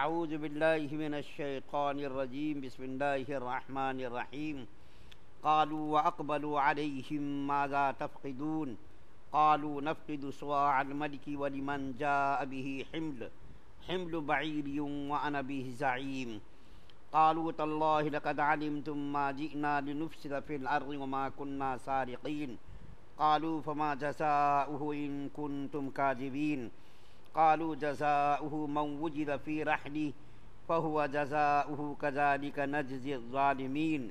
أعوذ بالله من الشيطان الرجيم بسم الله الرحمن الرحيم قالوا وأقبلوا عليهم ماذا تفقدون قالوا نفقد سواع الملك ولمن جاء به حمل حمل بعير وأنا به زعيم قالوا تالله لقد علمتم ما جئنا لنفسد في الأرض وما كنا سارقين قالوا فما جزاؤه إن كنتم كاذبين قالوا جزاؤه من وجد في رحله فهو جزاؤه كذلك نجزي الظالمين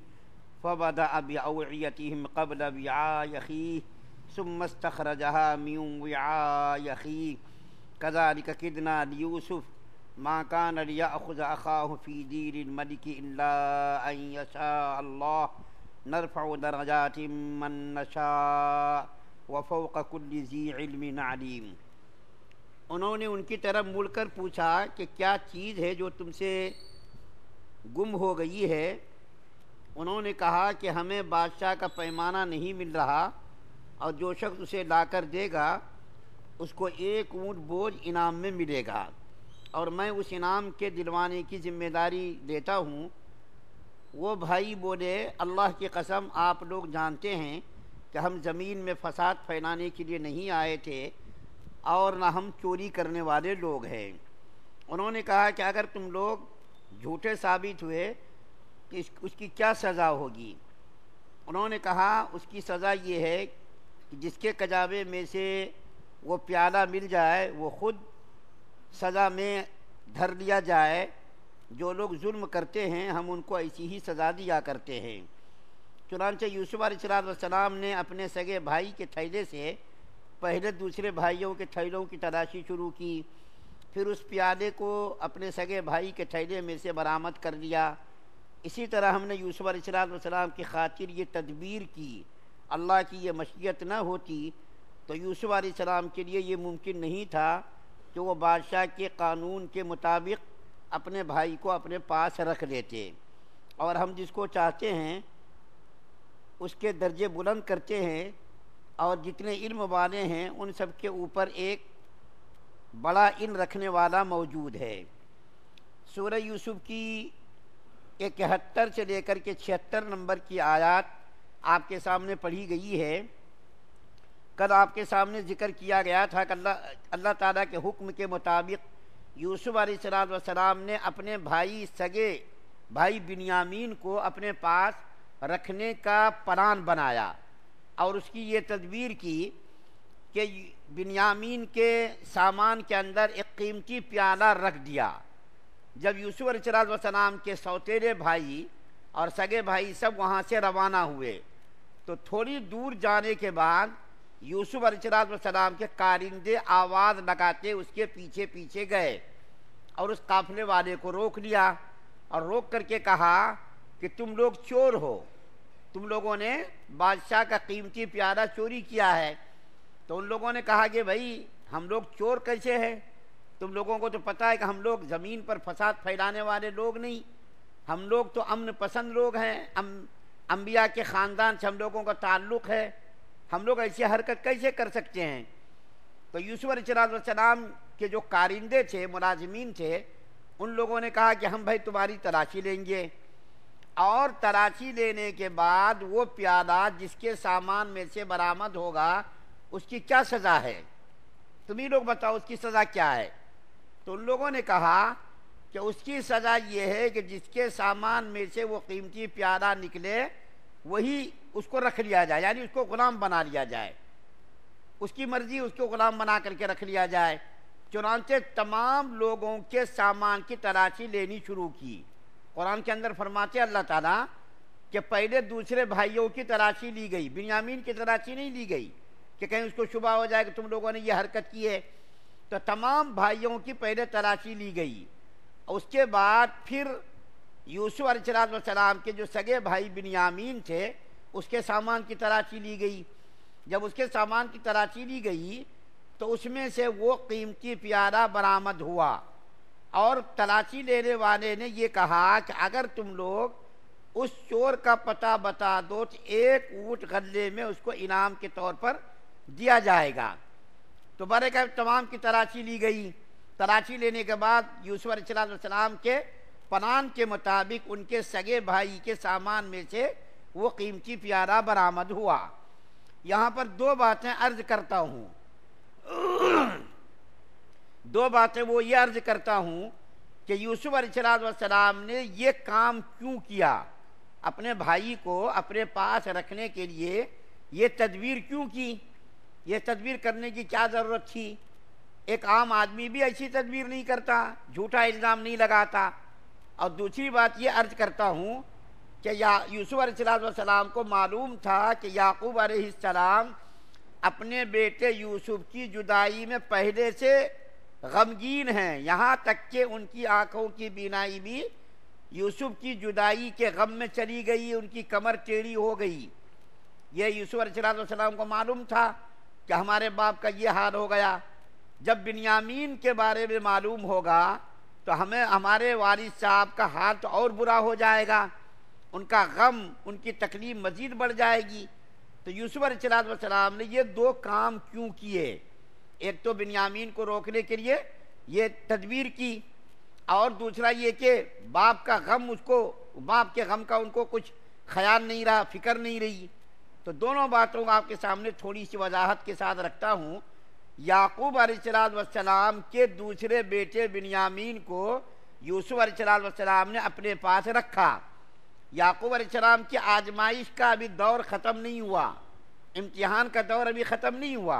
فبدأ بأوعيتهم قبل وعاء أخيه ثم استخرجها من وعاء أخيه كذلك كدنا ليوسف ما كان ليأخذ أخاه في دين الملك إلا أن يشاء الله نرفع درجات من نشاء وفوق كل ذي علم عليم उन्होंने उनकी तरफ मुड़कर पूछा कि क्या चीज़ है जो तुमसे गुम हो गई है उन्होंने कहा कि हमें बादशाह का पैमाना नहीं मिल रहा और जो शख्स उसे लाकर देगा उसको एक ऊँट बोझ इनाम में मिलेगा और मैं उस इनाम के दिलवाने की जिम्मेदारी लेता हूँ वो भाई बोले अल्लाह की कसम आप लोग जानते हैं कि हम ज़मीन में फसाद फैलाने के लिए नहीं आए थे और ना हम चोरी करने वाले लोग हैं उन्होंने कहा कि अगर तुम लोग झूठे साबित हुए कि इस, उसकी क्या सज़ा होगी उन्होंने कहा उसकी सज़ा ये है कि जिसके कजावे में से वो प्याला मिल जाए वो खुद सज़ा में धर लिया जाए जो लोग जुल्म करते हैं हम उनको ऐसी ही सज़ा दिया करते हैं चुनानचे यूसुफ़ सलाम ने अपने सगे भाई के थैले से पहले दूसरे भाइयों के थैलों की तलाशी शुरू की फिर उस प्याले को अपने सगे भाई के थैले में से बरामद कर लिया इसी तरह हमने यूसुफ अलैहिस्सलाम की खातिर ये तदबीर की अल्लाह की ये मशीयत न होती तो यूसुफ अलैहिस्सलाम के लिए ये मुमकिन नहीं था कि वो बादशाह के कानून के मुताबिक अपने भाई को अपने पास रख लेते और हम जिसको चाहते हैं उसके दर्जे बुलंद करते हैं और जितने इल्म वाले हैं उन सब के ऊपर एक बड़ा इन रखने वाला मौजूद है सूर यूसुफ की इकहत्तर से लेकर के छिहत्तर नंबर की आयात आपके सामने पढ़ी गई है कल आपके सामने जिक्र किया गया था कि अल्लाह अल्लाह ताला के हुक्म के मुताबिक यूसुफ सलाम ने अपने भाई सगे भाई बिनियामीन को अपने पास रखने का प्लान बनाया और उसकी ये तदबीर की कि बिनयामीन के सामान के अंदर एक कीमती प्याला रख दिया जब यूसुफ सलाम के सौतेरे भाई और सगे भाई सब वहाँ से रवाना हुए तो थोड़ी दूर जाने के बाद यूसुफ सलाम के कारिंदे आवाज़ लगाते उसके पीछे पीछे गए और उस काफले वाले को रोक लिया और रोक करके कहा कि तुम लोग चोर हो तुम लोगों ने बादशाह का कीमती प्यारा चोरी किया है तो उन लोगों ने कहा कि भाई हम लोग चोर कैसे हैं तुम लोगों को तो पता है कि हम लोग ज़मीन पर फसाद फैलाने वाले लोग नहीं हम लोग तो अमन पसंद लोग हैं अम अम्बिया के ख़ानदान से हम लोगों का ताल्लुक़ है हम लोग ऐसी हरकत कैसे कर सकते हैं तो यूसुफ़ सलाम के जो कारिंदे थे मुलाजमीन थे उन लोगों ने कहा कि हम भाई तुम्हारी तलाशी लेंगे और तराची लेने के बाद वो प्यादा जिसके सामान में से बरामद होगा उसकी क्या सज़ा है तुम ही लोग बताओ उसकी सज़ा क्या है तो उन लोगों ने कहा कि उसकी सज़ा ये है कि जिसके सामान में से वो कीमती प्यादा निकले वही उसको रख लिया जाए यानी उसको ग़ुलाम बना लिया जाए उसकी मर्ज़ी उसको ग़ुलाम बना करके रख लिया जाए चुनाचे तमाम लोगों के सामान की तराची लेनी शुरू की कुरान के अंदर फरमाते अल्लाह ताला कि पहले दूसरे भाइयों की तराशी ली गई बिन्यामीन की तराशी नहीं ली गई कि कहीं उसको शुबा हो जाए कि तुम लोगों ने यह हरकत की है तो तमाम भाइयों की पहले तराशी ली गई उसके बाद फिर यूसुफ अलसलाम के जो सगे भाई बिनयामीन थे उसके सामान की तराची ली गई जब उसके सामान की तराची ली गई तो उसमें से वो कीमती प्यारा बरामद हुआ और तलाशी लेने वाले ने ये कहा कि अगर तुम लोग उस चोर का पता बता दो तो एक ऊँट गले में उसको इनाम के तौर पर दिया जाएगा तो बड़े कह तमाम की तलाशी ली गई तलाशी लेने के बाद यूसुफ सलाम के पनान के मुताबिक उनके सगे भाई के सामान में से वो कीमती प्यारा बरामद हुआ यहाँ पर दो बातें अर्ज करता हूँ दो बातें वो ये अर्ज करता हूँ कि यूसुफ अलसलाम ने ये काम क्यों किया अपने भाई को अपने पास रखने के लिए ये तदवीर क्यों की ये तदवीर करने की क्या ज़रूरत थी एक आम आदमी भी ऐसी तदवीर नहीं करता झूठा इल्ज़ाम नहीं लगाता और दूसरी बात ये अर्ज करता हूँ कि या यूसुफ अलीसलाम को मालूम था कि याकूब सलाम अपने बेटे यूसुफ की जुदाई में पहले से गमगीन हैं यहाँ तक के उनकी आंखों की बीनाई भी यूसुफ की जुदाई के गम में चली गई उनकी कमर टेढ़ी हो गई यह यूसुफ सलाम को मालूम था कि हमारे बाप का ये हाल हो गया जब बिन्यामीन के बारे में मालूम होगा तो हमें हमारे वारिस साहब का हाल तो और बुरा हो जाएगा उनका गम उनकी तकलीफ मज़ीद बढ़ जाएगी तो यूसुफ सलाम ने ये दो काम क्यों किए एक तो बिनयामीन को रोकने के लिए ये तदबीर की और दूसरा ये कि बाप का गम उसको बाप के गम का उनको कुछ ख्याल नहीं रहा फिक्र नहीं रही तो दोनों बातों को आपके सामने थोड़ी सी वजाहत के साथ रखता हूँ याकूब अलैहिस्सलाम के दूसरे बेटे बिन्यामीन को यूसुफ अलैहिस्सलाम ने अपने पास रखा याकूब अलैहिस्सलाम की आजमाइश का अभी दौर ख़त्म नहीं हुआ इम्तिहान का दौर अभी ख़त्म नहीं हुआ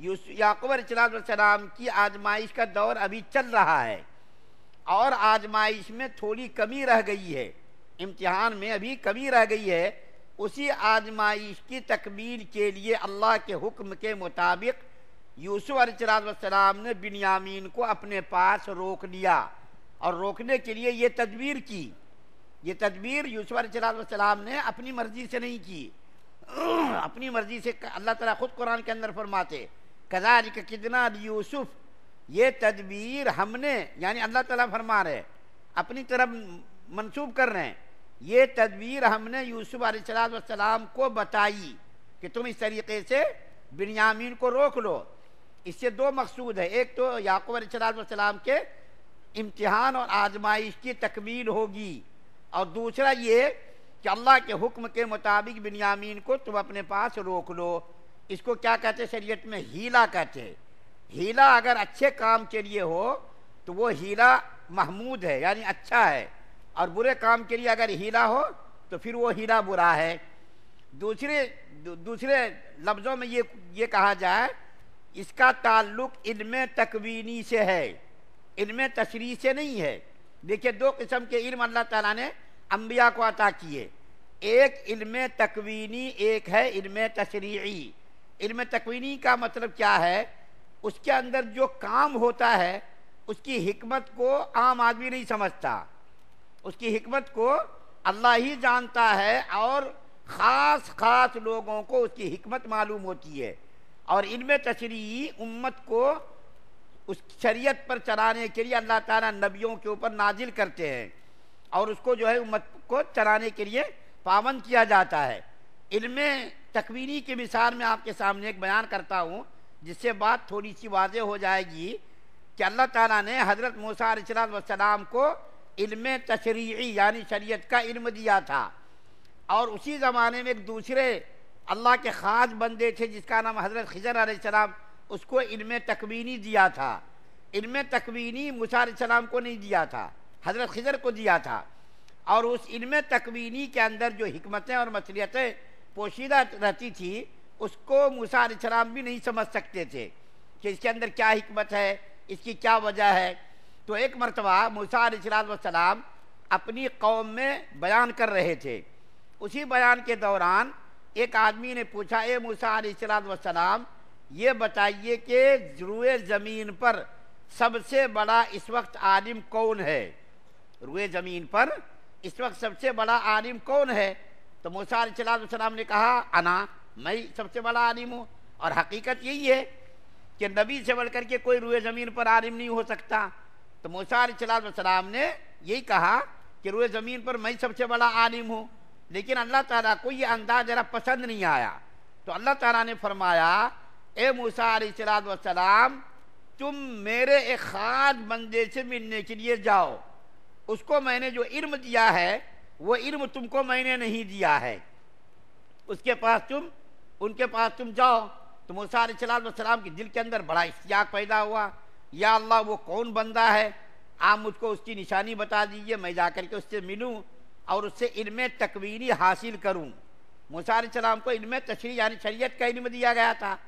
याकूब सलाम की आजमाइश का दौर अभी चल रहा है और आजमाइश में थोड़ी कमी रह गई है इम्तिहान में अभी कमी रह गई है उसी आजमाइश की तकमील के लिए अल्लाह के हुक्म के मुताबिक यूसुफ सलाम ने बिनयामीन को अपने पास रोक लिया और रोकने के लिए ये तदबीर की ये तदबीर यूसुफ सलाम ने अपनी मर्ज़ी से नहीं की अपनी मर्ज़ी से अल्लाह ताला खुद कुरान के अंदर फरमाते के कितना यूसुफ ये तदबीर हमने यानी अल्लाह ताला फरमा रहे अपनी तरफ मंसूब कर रहे हैं ये तदबीर हमने यूसुफ आसलाम को बताई कि तुम इस तरीके से बिनयामीन को रोक लो इससे दो मकसूद है एक तो याकूब सलाम के इम्तिहान और आजमाइश की तकमील होगी और दूसरा ये कि अल्लाह के हुक्म के मुताबिक बिनयामीन को तुम अपने पास रोक लो इसको क्या कहते हैं शरीयत में हीला कहते हैं हीला अगर अच्छे काम के लिए हो तो वो हीला महमूद है यानी अच्छा है और बुरे काम के लिए अगर हीला हो तो फिर वो हीला बुरा है दूसरे दूसरे लफ्ज़ों में ये ये कहा जाए इसका ताल्लुक इल्म तकवीनी से है इल्म तशरी से नहीं है देखिए दो किस्म के इल्म अल्लाह ताला ने अम्बिया को अता किए एक इल्म तकवीनी एक है इल्म तशरी इल्म तकवीनी का मतलब क्या है उसके अंदर जो काम होता है उसकी हमत को आम आदमी नहीं समझता उसकी हमत को अल्लाह ही जानता है और ख़ास ख़ास लोगों को उसकी हमत मालूम होती है और इल्म तशरी उम्मत को उस शरीयत पर चलाने के लिए अल्लाह ताला नबियों के ऊपर नाजिल करते हैं और उसको जो है उम्मत को चलाने के लिए पाबंद किया जाता है इल्म तकवीरी के मिसाल में आपके सामने एक बयान करता हूँ जिससे बात थोड़ी सी वाज हो जाएगी कि अल्लाह ताला ने हज़रत मूसा वसलाम को इल्म तशरी यानी शरीयत का इल्म दिया था और उसी ज़माने में एक दूसरे अल्लाह के ख़ास बंदे थे जिसका नाम हज़रत खजर आसमाम उसको इल्म तकवीनी दिया था इल्म तकवीनी मूसा सलाम को नहीं दिया था हज़रत खजर को दिया था और उस इल्म तकवीनी के अंदर जो हमतें और मसलियतें पोशीदा रहती थी उसको मूसा सलाम भी नहीं समझ सकते थे कि इसके अंदर क्या हमत है इसकी क्या वजह है तो एक मरतबा मूसा सलाम अपनी कौम में बयान कर रहे थे उसी बयान के दौरान एक आदमी ने पूछा ए मूसा सलाम ये बताइए कि रुए ज़मीन पर सबसे बड़ा इस वक्त आलिम कौन है रुए ज़मीन पर इस वक्त सबसे बड़ा आलिम कौन है तो मूसा सलाम ने कहा अना मैं सबसे बड़ा आलिम हूँ और हकीकत यही है कि नबी से बढ़ करके कोई रुए ज़मीन पर आलिम नहीं हो सकता तो मूसा सलाम ने यही कहा कि रुए ज़मीन पर मैं सबसे बड़ा आलिम हूँ लेकिन अल्लाह ताला को ये अंदाज़ ज़रा पसंद नहीं आया तो अल्लाह ताला ने फरमाया ए मूसा सलाम तुम मेरे एक ख़ास बंदे से मिलने के लिए जाओ उसको मैंने जो इल्म दिया है वो इल्म तुमको मैंने नहीं दिया है उसके पास तुम उनके पास तुम जाओ तो मूसा सलाम के दिल के अंदर बड़ा इश्तियाक पैदा हुआ या अल्लाह वो कौन बंदा है आप मुझको उसकी निशानी बता दीजिए मैं जा कर के उससे मिलूँ और उससे इल्म तकवीनी हासिल करूँ मूसा सलाम को इल्म तशरी यानी शरीयत का इल्म दिया गया था